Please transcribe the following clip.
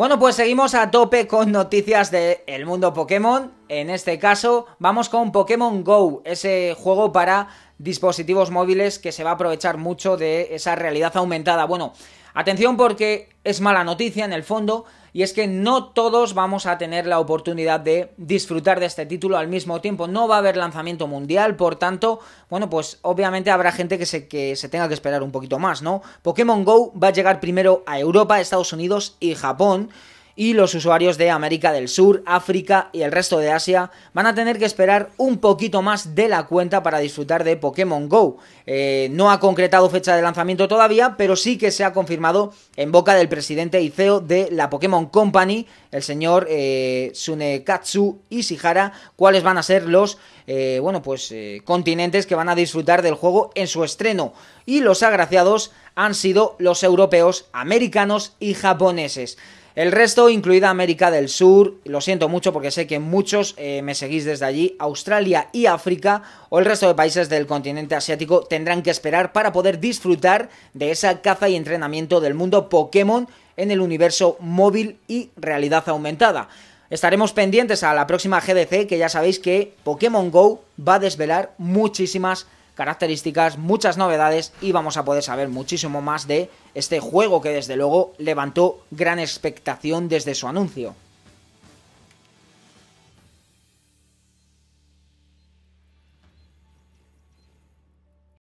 Bueno, pues seguimos a tope con noticias del mundo Pokémon. En este caso, vamos con Pokémon Go, ese juego para dispositivos móviles que se va a aprovechar mucho de esa realidad aumentada. Bueno, Atención porque es mala noticia en el fondo y es que no todos vamos a tener la oportunidad de disfrutar de este título al mismo tiempo. No va a haber lanzamiento mundial, por tanto, bueno, pues obviamente habrá gente que se, que se tenga que esperar un poquito más, ¿no? Pokémon Go va a llegar primero a Europa, Estados Unidos y Japón y los usuarios de América del Sur, África y el resto de Asia van a tener que esperar un poquito más de la cuenta para disfrutar de Pokémon Go. Eh, no ha concretado fecha de lanzamiento todavía, pero sí que se ha confirmado en boca del presidente y CEO de la Pokémon Company, el señor eh, y Ishihara, cuáles van a ser los eh, bueno, pues, eh, continentes que van a disfrutar del juego en su estreno. Y los agraciados han sido los europeos, americanos y japoneses. El resto, incluida América del Sur, lo siento mucho porque sé que muchos eh, me seguís desde allí, Australia y África o el resto de países del continente asiático tendrán que esperar para poder disfrutar de esa caza y entrenamiento del mundo Pokémon en el universo móvil y realidad aumentada. Estaremos pendientes a la próxima GDC, que ya sabéis que Pokémon Go va a desvelar muchísimas características, muchas novedades y vamos a poder saber muchísimo más de este juego que desde luego levantó gran expectación desde su anuncio.